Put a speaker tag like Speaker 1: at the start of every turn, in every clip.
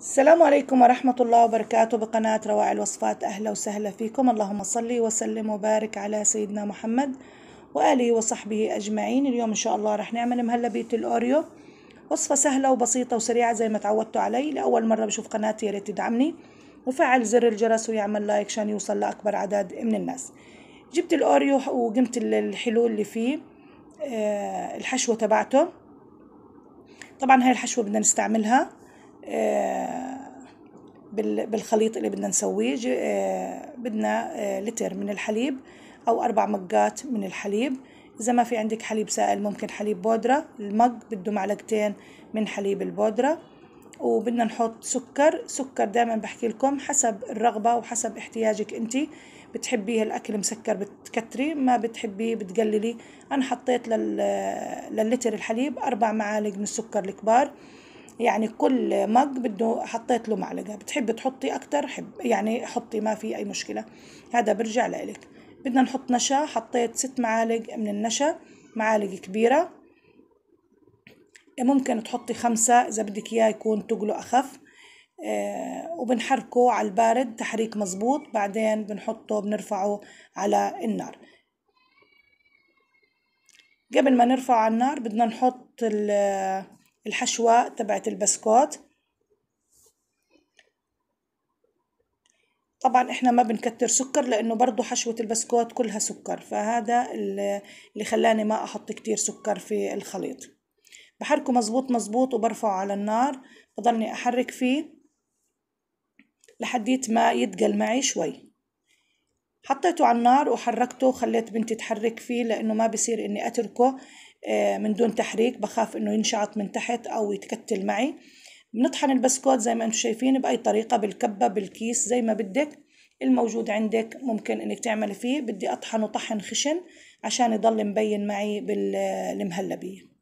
Speaker 1: السلام عليكم ورحمة الله وبركاته بقناة رواعي الوصفات أهلا وسهلا فيكم اللهم صلي وسلم وبارك على سيدنا محمد وآله وصحبه أجمعين اليوم إن شاء الله رح نعمل مهلبية الأوريو وصفة سهلة وبسيطة وسريعة زي ما تعودتوا علي لأول مرة بشوف قناتي يا ريت تدعمني وفعل زر الجرس ويعمل لايك عشان يوصل لأكبر عدد من الناس جبت الأوريو وقمت الحلو اللي فيه آه، الحشوة تبعته طبعا هاي الحشوة بدنا نستعملها آه، بالخليط اللي بدنا نسويه آه، بدنا آه، لتر من الحليب أو أربع مقات من الحليب إذا ما في عندك حليب سائل ممكن حليب بودرة المق بده معلقتين من حليب البودرة وبدنا نحط سكر سكر دائما بحكي لكم حسب الرغبة وحسب احتياجك أنت بتحبيه الأكل مسكر بتكتري ما بتحبيه بتقللي أنا حطيت لل... للتر الحليب أربع معالق من السكر الكبار يعني كل مج بده حطيت له معلقه بتحبي تحطي اكتر حب يعني حطي ما في اي مشكله هذا برجع لك بدنا نحط نشا حطيت ست معالق من النشا معالق كبيره ممكن تحطي خمسة إذا بدك إياه يكون تقله أخف آه، وبنحركه على البارد تحريك مزبوط بعدين بنحطه بنرفعه على النار قبل ما نرفعه على النار بدنا نحط الحشوة تبعت البسكوت طبعا احنا ما بنكتر سكر لانه برضو حشوة البسكوت كلها سكر فهذا اللي خلاني ما احط كتير سكر في الخليط بحركه مزبوط مزبوط وبرفعه على النار بضلني احرك فيه لحديت ما يتقل معي شوي حطيته على النار وحركته وخليت بنتي تحرك فيه لانه ما بصير اني اتركه آه، من دون تحريك بخاف انه ينشعط من تحت او يتكتل معي بنطحن البسكوت زي ما انتم شايفين باي طريقه بالكبه بالكيس زي ما بدك الموجود عندك ممكن انك تعملي فيه بدي اطحنه طحن خشن عشان يضل مبين معي بالمهلبيه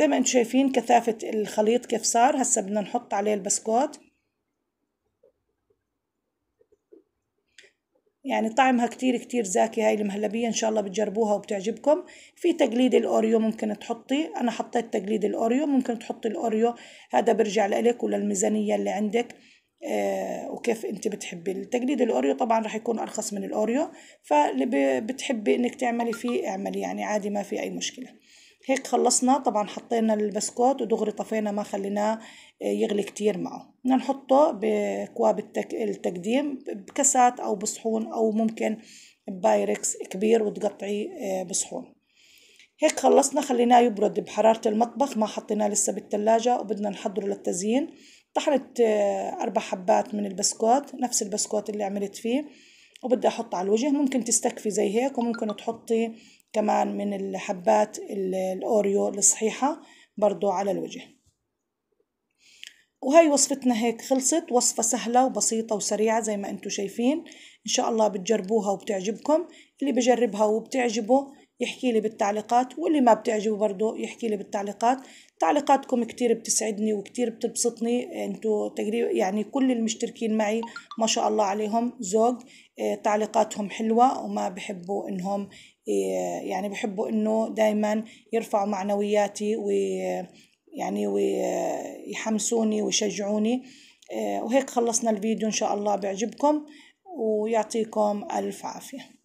Speaker 1: زي ما انتم شايفين كثافة الخليط كيف صار هسا بدنا نحط عليه البسكوت يعني طعمها كتير كتير زاكي هاي المهلبية إن شاء الله بتجربوها وبتعجبكم في تقليد الأوريو ممكن تحطي أنا حطيت تقليد الأوريو ممكن تحطي الأوريو هذا برجع لإلك وللميزانية اللي عندك آه وكيف أنت بتحبي التقليد الأوريو طبعا رح يكون أرخص من الأوريو فاللي بتحبي إنك تعملي فيه اعملي يعني عادي ما في أي مشكلة هيك خلصنا طبعا حطينا البسكوت ودغري طفينا ما خليناه آه، يغلي كتير معه بدنا نحطه بكواب التك... التقديم بكاسات او بصحون او ممكن بايركس كبير وتقطعيه آه، بصحون هيك خلصنا خليناه يبرد بحرارة المطبخ ما حطيناه لسه بالتلاجة وبدنا نحضره للتزيين طحنت آه، أربع حبات من البسكوت نفس البسكوت اللي عملت فيه وبدي أحط على الوجه ممكن تستكفي زي هيك وممكن تحطي كمان من الحبات الأوريو الصحيحة برضو على الوجه وهي وصفتنا هيك خلصت وصفة سهلة وبسيطة وسريعة زي ما انتم شايفين إن شاء الله بتجربوها وبتعجبكم اللي بجربها وبتعجبه يحكي لي بالتعليقات واللي ما بتعجبه برضه يحكي لي بالتعليقات تعليقاتكم كتير بتسعدني وكتير بتبسطني انتوا تقريبا يعني كل المشتركين معي ما شاء الله عليهم ذوق اه، تعليقاتهم حلوة وما بحبوا انهم اه، يعني بحبوا انه دايما يرفعوا معنوياتي ويعني ويحمسوني اه، ويشجعوني وهيك خلصنا الفيديو ان شاء الله بيعجبكم ويعطيكم الف عافيه